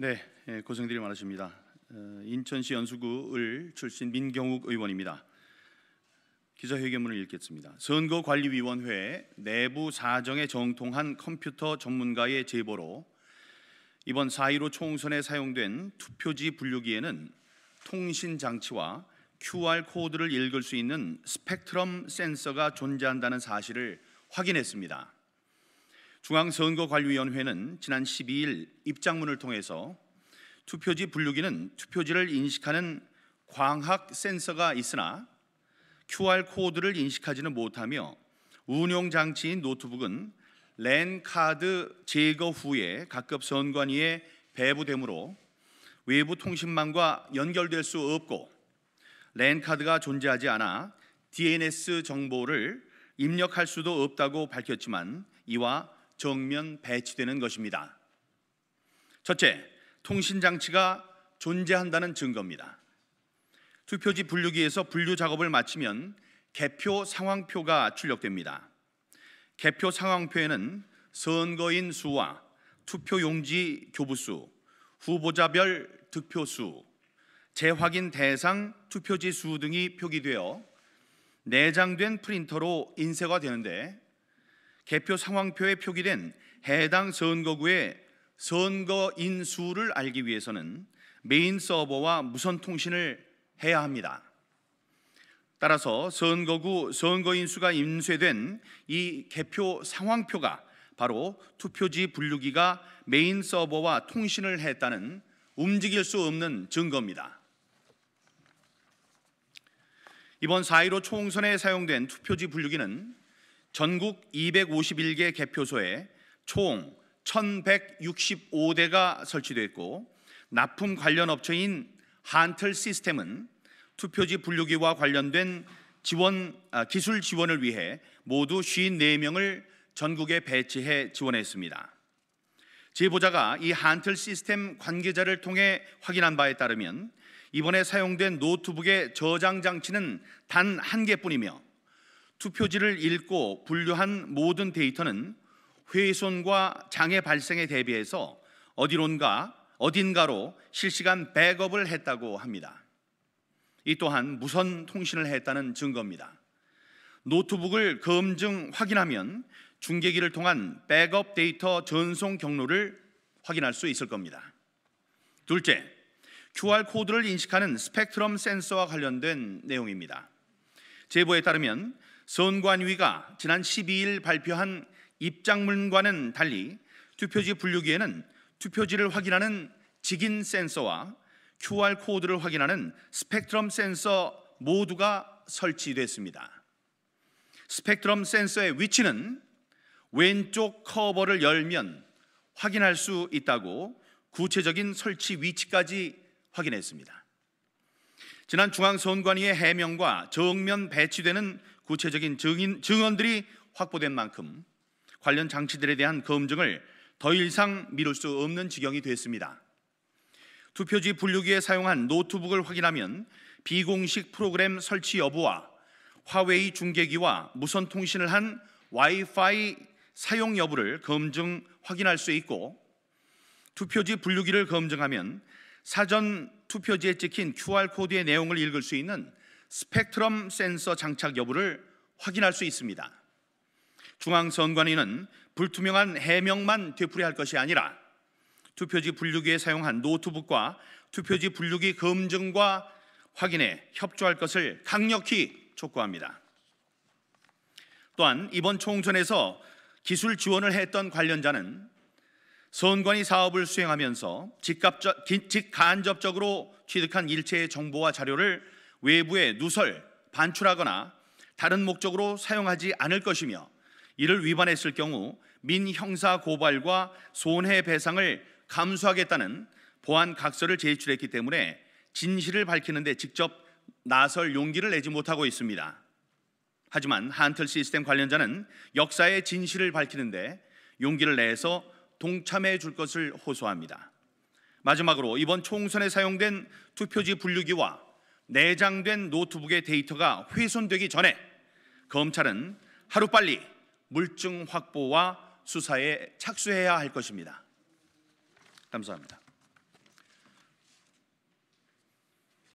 네, 예, 고생들이 많으십니다. 어, 인천시 연수구을 출신 민경욱 의원입니다. 기자회견문을 읽겠습니다. 선거관리위원회 내부 사정에 정통한 컴퓨터 전문가의 제보로 이번 4.15 총선에 사용된 투표지 분류기에는 통신 장치와 QR 코드를 읽을 수 있는 스펙트럼 센서가 존재한다는 사실을 확인했습니다. 중앙선거관리위원회는 지난 12일 입장문을 통해서 투표지 분류기는 투표지를 인식하는 광학 센서가 있으나 QR 코드를 인식하지는 못하며 운용 장치인 노트북은 랜 카드 제거 후에 각급 선관위에 배부됨으로 외부 통신망과 연결될 수 없고 랜 카드가 존재하지 않아 DNS 정보를 입력할 수도 없다고 밝혔지만 이와 정면 배치되는 것입니다. 첫째, 통신 장치가 존재한다는 증거입니다. 투표지 분류기에서 분류 작업을 마치면 개표 상황표가 출력됩니다. 개표 상황표에는 선거인 수와 투표 용지 교부수, 후보자별 득표수, 재확인 대상 투표지 수 등이 표기되어 내장된 프린터로 인쇄가 되는데 개표 상황표에 표기된 해당 선거구의 선거인 수를 알기 위해서는 메인 서버와 무선 통신을 해야 합니다. 따라서 선거구 선거인 수가 인쇄된 이 개표 상황표가 바로 투표지 분류기가 메인 서버와 통신을 했다는 움직일 수 없는 증거입니다. 이번 4.15 총선에 사용된 투표지 분류기는 전국 251개 개표소에 총 1165대가 설치됐고 납품 관련 업체인 한틀 시스템은 투표지 분류기와 관련된 지원 아, 기술 지원을 위해 모두 54명을 전국에 배치해 지원했습니다. 제보자가 이 한틀 시스템 관계자를 통해 확인한 바에 따르면 이번에 사용된 노트북의 저장 장치는 단 한 개뿐이며 투표지를 읽고 분류한 모든 데이터는 훼손과 장애 발생에 대비해서 어디론가 어딘가로 실시간 백업을 했다고 합니다. 이 또한 무선 통신을 했다는 증거입니다. 노트북을 검증 확인하면 중계기를 통한 백업 데이터 전송 경로를 확인할 수 있을 겁니다. 둘째, QR 코드를 인식하는 스펙트럼 센서와 관련된 내용입니다. 제보에 따르면 선관위가 지난 12일 발표한 입장문과는 달리 투표지 분류기에는 투표지를 확인하는 직인 센서와 QR 코드를 확인하는 스펙트럼 센서 모두가 설치됐습니다. 스펙트럼 센서의 위치는 왼쪽 커버를 열면 확인할 수 있다고 구체적인 설치 위치까지 확인했습니다. 지난 중앙선관위의 해명과 정면 배치되는 구체적인 증인, 증언들이 확보된 만큼 관련 장치들에 대한 검증을 더 이상 미룰 수 없는 지경이 됐습니다. 투표지 분류기에 사용한 노트북을 확인하면 비공식 프로그램 설치 여부와 화웨이 중계기와 무선 통신을 한 와이파이 사용 여부를 검증 확인할 수 있고 투표지 분류기를 검증하면 사전 투표지에 찍힌 QR 코드의 내용을 읽을 수 있는 스펙트럼 센서 장착 여부를 확인할 수 있습니다. 중앙선관위는 불투명한 해명만 되풀이할 것이 아니라 투표지 분류기에 사용한 노트북과 투표지 분류기 검증과 확인에 협조할 것을 강력히 촉구합니다. 또한 이번 총선에서 기술 지원을 했던 관련자는 선관위 사업을 수행하면서 직간접적으로 취득한 일체의 정보와 자료를 외부에 누설, 반출하거나 다른 목적으로 사용하지 않을 것이며 이를 위반했을 경우 민형사 고발과 손해 배상을 감수하겠다는 보안 각서를 제출했기 때문에 진실을 밝히는 데 직접 나설 용기를 내지 못하고 있습니다. 하지만 한틀 시스템 관련자는 역사의 진실을 밝히는데 용기를 내서 동참해 줄 것을 호소합니다. 마지막으로 이번 총선에 사용된 투표지 분류기와 내장된 노트북의 데이터가 훼손되기 전에 검찰은 하루빨리 물증 확보와 수사에 착수해야 할 것입니다. 감사합니다.